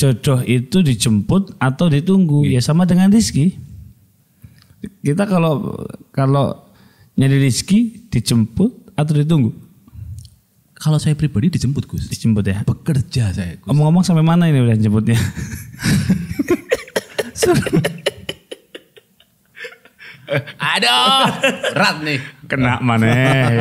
jodoh itu dijemput atau ditunggu iya. ya, sama dengan rizki kita kalau kalau nyari rizki dijemput atau ditunggu kalau saya pribadi dijemput Gus. Dijemput ya. Bekerja saya. Gus. Ngomong-ngomong sampai mana ini udah jemputnya? Aduh, rat nih. Kena mana?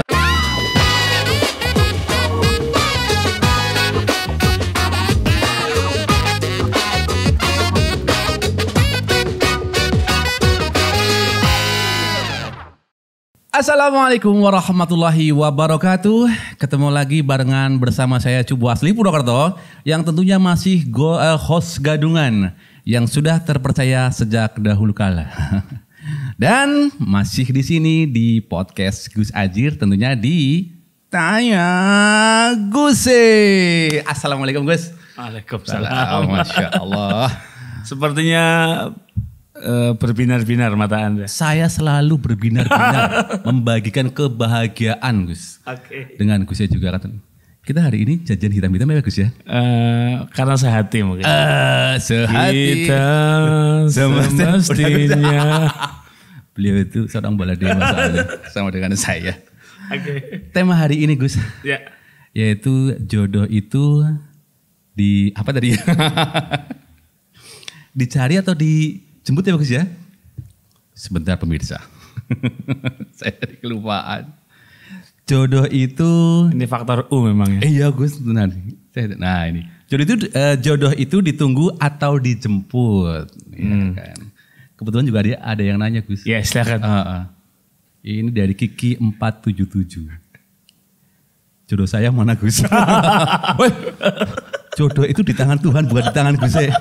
Assalamualaikum warahmatullahi wabarakatuh. Ketemu lagi barengan bersama saya Cubu Asli Purwokerto yang tentunya masih go, uh, host gadungan yang sudah terpercaya sejak dahulu kala. Dan masih di sini di podcast Gus Ajir tentunya di Tanya Gus. Assalamualaikum Gus. Waalaikumsalam. Oh, Masya Allah. Sepertinya Eh, berbinar-binar mata Anda? Saya selalu berbinar-binar membagikan kebahagiaan, Gus. Oke. Okay. Dengan Gusnya juga kata kita hari ini jajan hitam-hitam ya Gus ya? Uh, karena sehati mungkin. Uh, sehati. Hitam semestinya. Beliau itu seorang bola dewasa. sama dengan saya. Oke. Okay. Tema hari ini Gus. Ya. Yeah. Yaitu jodoh itu di apa tadi? Dicari atau di Jemput ya bagus ya. Sebentar pemirsa. Saya dari kelupaan. Jodoh itu ini faktor U memang ya. iya Gus benar. Nah ini jodoh itu eh, jodoh itu ditunggu atau dijemput. Iya hmm. kan? Kebetulan juga ada ada yang nanya Gus. Ya yes, silakan. Uh, uh. Ini dari Kiki 477 jodoh saya mana Gus? jodoh itu di tangan Tuhan bukan di tangan Gus. Ya.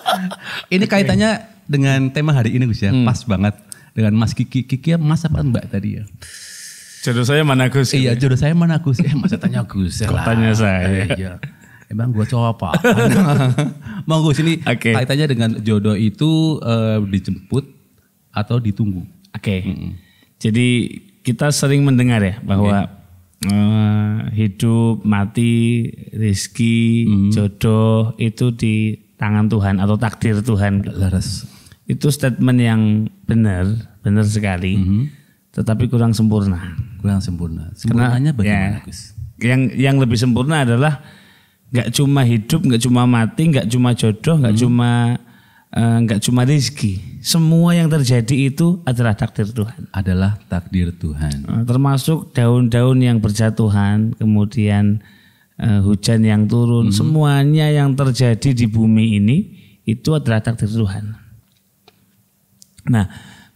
Ini kaitannya dengan tema hari ini Gus ya, hmm. pas banget dengan Mas Kiki. Kiki ya Mas apa Mbak tadi ya? Jodoh saya mana Gus? Iya, gitu ya? jodoh saya mana Gus? Eh, masa tanya Gus ya lah. Tanya saya. Eh, iya. Emang gue cowok apa? Mau gue sini okay. kaitannya dengan jodoh itu uh, dijemput atau ditunggu. Oke. Okay. -hmm. Jadi kita sering mendengar ya bahwa okay. uh, eh, hidup, mati, rizki, -hmm. jodoh itu di tangan Tuhan atau takdir Tuhan. Laras itu statement yang benar, benar sekali. Mm -hmm. Tetapi kurang sempurna. Kurang sempurna. Sempurnanya Karena, bagaimana, ya, Gus? Yang yang lebih sempurna adalah nggak cuma hidup, nggak cuma mati, nggak cuma jodoh, nggak mm -hmm. cuma eh, nggak uh, cuma rezeki. Semua yang terjadi itu adalah takdir Tuhan. Adalah takdir Tuhan. Eh, termasuk daun-daun yang berjatuhan, kemudian uh, hujan yang turun, mm -hmm. semuanya yang terjadi di bumi ini itu adalah takdir Tuhan. Nah,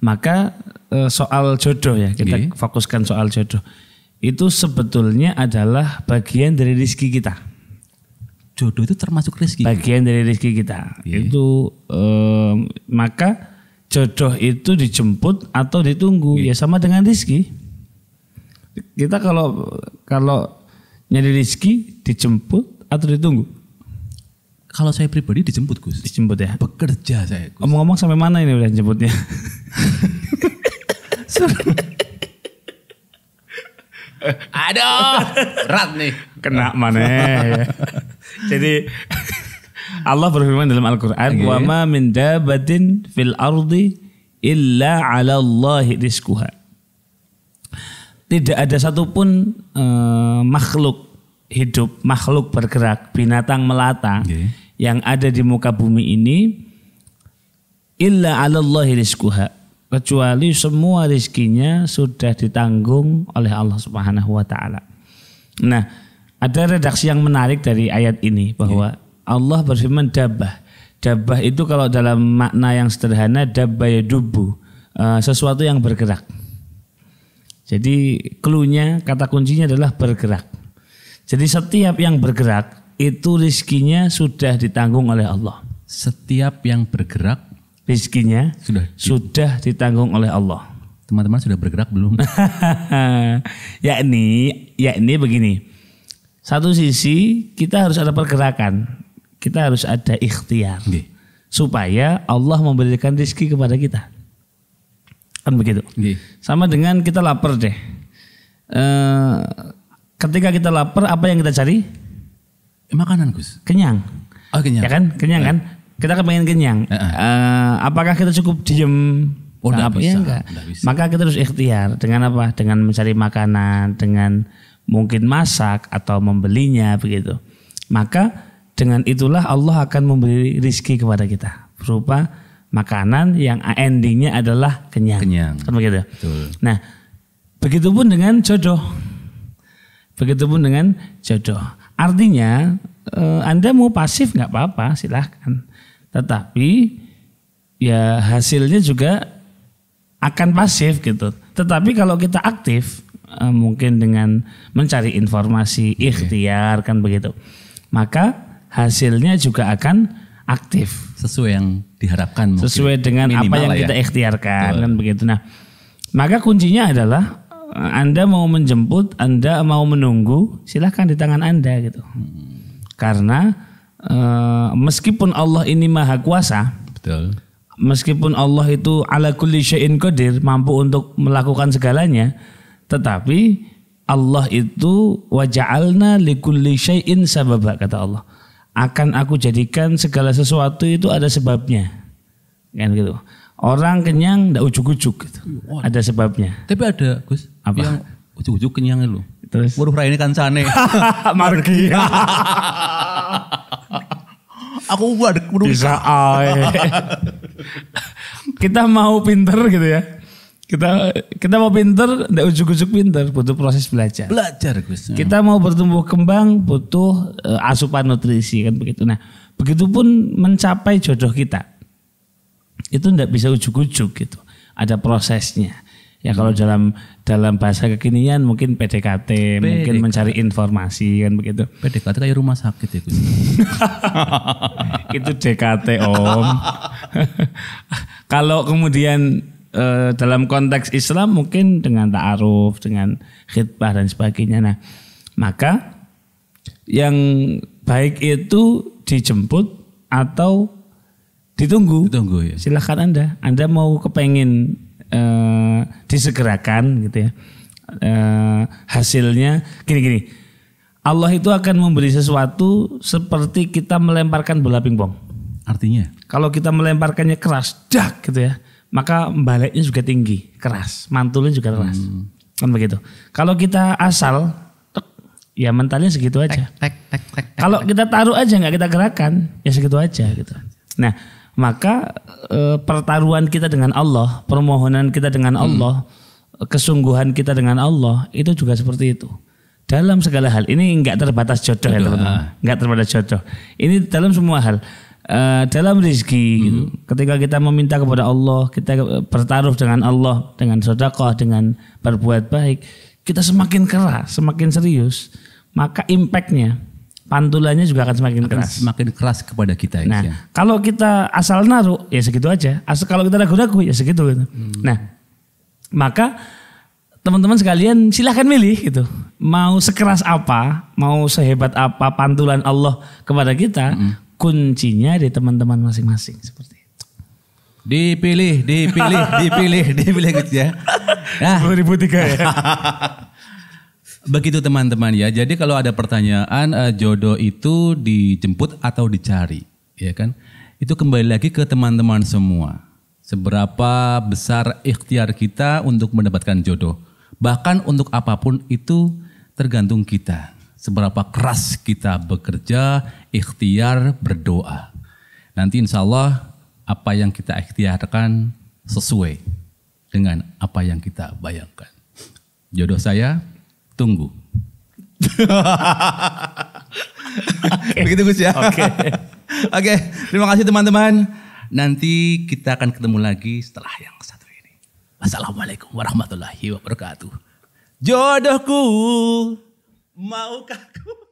maka eh, soal jodoh ya, kita Gini. Iya. fokuskan soal jodoh. Itu sebetulnya adalah bagian dari rezeki kita. Jodoh itu termasuk rezeki Bagian dari rezeki kita. Gini. Iya. Itu eh, maka jodoh itu dijemput atau ditunggu Gini. Iya. ya sama dengan rezeki Kita kalau kalau nyari rezeki dijemput atau ditunggu kalau saya pribadi dijemput Gus. Dijemput ya. Bekerja saya. Ngomong-ngomong sampai mana ini udah jemputnya? Aduh, berat nih. Kena mana? Jadi Allah berfirman dalam Al-Qur'an, okay. "Wa ma min dabatin fil ardi illa 'ala Allah rizquha." Tidak ada satupun uh, makhluk hidup makhluk bergerak, binatang melata okay. yang ada di muka bumi ini illa 'alallahi rizquha. Kecuali semua rizkinya sudah ditanggung oleh Allah Subhanahu wa taala. Nah, ada redaksi yang menarik dari ayat ini bahwa yeah. Allah berfirman dabah. Dabah itu kalau dalam makna yang sederhana dabah ya dubu, uh, eh, sesuatu yang bergerak. Jadi klunya kata kuncinya adalah bergerak. Jadi setiap yang bergerak itu rizkinya sudah ditanggung oleh Allah. Setiap yang bergerak rizkinya sudah sudah ditanggung oleh Allah. Teman-teman sudah bergerak belum? ya ini begini. Satu sisi kita harus ada pergerakan, kita harus ada ikhtiar. Gih. Supaya Allah memberikan rizki kepada kita. Kan begitu. Gih. Sama dengan kita lapar deh. Uh, Ketika kita lapar, apa yang kita cari? Eh, makanan, Gus. Kenyang. Oh, kenyang. Ya kan? Kenyang eh. kan? Kita kepengen kenyang. eh. Eh, eh apakah kita cukup diem? Oh, nah, iya, bisa, ya Bisa. Maka kita harus ikhtiar dengan apa? Dengan mencari makanan, dengan mungkin masak atau membelinya begitu. Maka dengan itulah Allah akan memberi rizki kepada kita berupa makanan yang endingnya adalah kenyang. Kenyang. Kan begitu. Betul. Nah, begitupun dengan jodoh begitu pun dengan jodoh. Artinya eh, Anda mau pasif nggak apa-apa, silahkan. Tetapi ya hasilnya juga akan pasif gitu. Tetapi kalau kita aktif eh, mungkin dengan mencari informasi, ikhtiar kan begitu. Maka hasilnya juga akan aktif sesuai yang diharapkan. Mungkin. Sesuai dengan Minimal apa yang ya. kita ikhtiarkan Betul. kan begitu. Nah, maka kuncinya adalah anda mau menjemput, Anda mau menunggu, silahkan di tangan Anda gitu. Karena e, meskipun Allah ini maha kuasa, Betul. meskipun Allah itu ala kulli syai'in qadir, mampu untuk melakukan segalanya, tetapi Allah itu waja'alna kulli syai'in sababa kata Allah. Akan aku jadikan segala sesuatu itu ada sebabnya. Kan gitu. Orang kenyang tidak ujuk-ujuk gitu. Oh, ada sebabnya. Tapi ada Gus Apa? yang ujuk-ujuk kenyang lo? Terus Waduh kan kancane. Margi. Aku buat bisa ae. kita mau pinter gitu ya. Kita kita mau pinter, tidak ujuk-ujuk pinter, butuh proses belajar. Belajar Gus. Ya. Kita mau bertumbuh kembang butuh eh, asupan nutrisi kan begitu. Nah, begitupun mencapai jodoh kita itu tidak bisa ujuk-ujuk gitu. Ada prosesnya. Ya kalau dalam dalam bahasa kekinian mungkin PDKT, PDKT. mungkin mencari informasi kan begitu. PDKT kayak rumah sakit ya itu DKT Om. kalau kemudian eh, dalam konteks Islam mungkin dengan ta'aruf, dengan khidbah dan sebagainya. Nah, maka yang baik itu dijemput atau ditunggu. Ditunggu ya. Silahkan Anda. Anda mau kepengen uh, disegerakan gitu ya. Uh, hasilnya gini-gini. Allah itu akan memberi sesuatu seperti kita melemparkan bola pingpong. Artinya? Kalau kita melemparkannya keras, dak gitu ya, maka baliknya juga tinggi, keras, mantulnya juga keras, hmm. kan begitu. Kalau kita asal, tek, ya mentalnya segitu aja. Kalau kita taruh aja nggak kita gerakan, ya segitu aja gitu. Nah, maka e, pertaruhan kita dengan Allah, permohonan kita dengan hmm. Allah, hmm. kesungguhan kita dengan Allah itu juga seperti itu. Dalam segala hal ini enggak terbatas jodoh Aduh, ya teman-teman, ah. nggak terbatas jodoh. Ini dalam semua hal. E, dalam rezeki hmm. gitu. Ketika kita meminta kepada Allah, kita eh, bertaruh dengan Allah, dengan sodakoh, dengan berbuat baik, kita semakin keras, semakin serius, maka impactnya pantulannya juga akan semakin akan keras. Semakin keras kepada kita. Ya, nah, kalau kita asal naruh ya segitu aja. Asal kalau kita ragu-ragu ya segitu. Gitu. Hmm. Nah, maka teman-teman sekalian silahkan milih gitu. Mau sekeras apa, mau sehebat apa pantulan Allah kepada kita, hmm. kuncinya di teman-teman masing-masing seperti itu. Dipilih, dipilih, dipilih, dipilih gitu ya. Nah, 2003 ya. Begitu teman-teman ya. Jadi kalau ada pertanyaan uh, jodoh itu dijemput atau dicari, ya kan? Itu kembali lagi ke teman-teman semua. Seberapa besar ikhtiar kita untuk mendapatkan jodoh. Bahkan untuk apapun itu tergantung kita. Seberapa keras kita bekerja, ikhtiar, berdoa. Nanti insya Allah apa yang kita ikhtiarkan sesuai dengan apa yang kita bayangkan. Jodoh saya Tunggu. okay. Begitu Gus ya. Oke. Okay. Oke, okay, terima kasih teman-teman. Nanti kita akan ketemu lagi setelah yang satu ini. assalamualaikum warahmatullahi wabarakatuh. Jodohku, maukah ku?